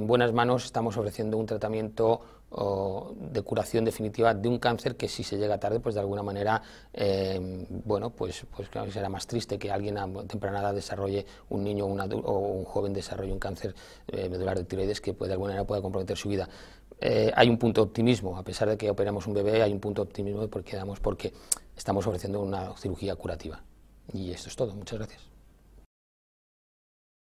en buenas manos estamos ofreciendo un tratamiento de curación definitiva de un cáncer que si se llega tarde, pues de alguna manera, em, bueno, pues, pues claro será más triste que alguien a temprana edad desarrolle, un niño o un joven desarrolle un cáncer de eh, medular de tiroides que puede, de alguna manera pueda comprometer su vida. Eh, hay un punto de optimismo, a pesar de que operamos un bebé, hay un punto de optimismo porque, damos porque estamos ofreciendo una cirugía curativa. Y esto es todo, muchas gracias.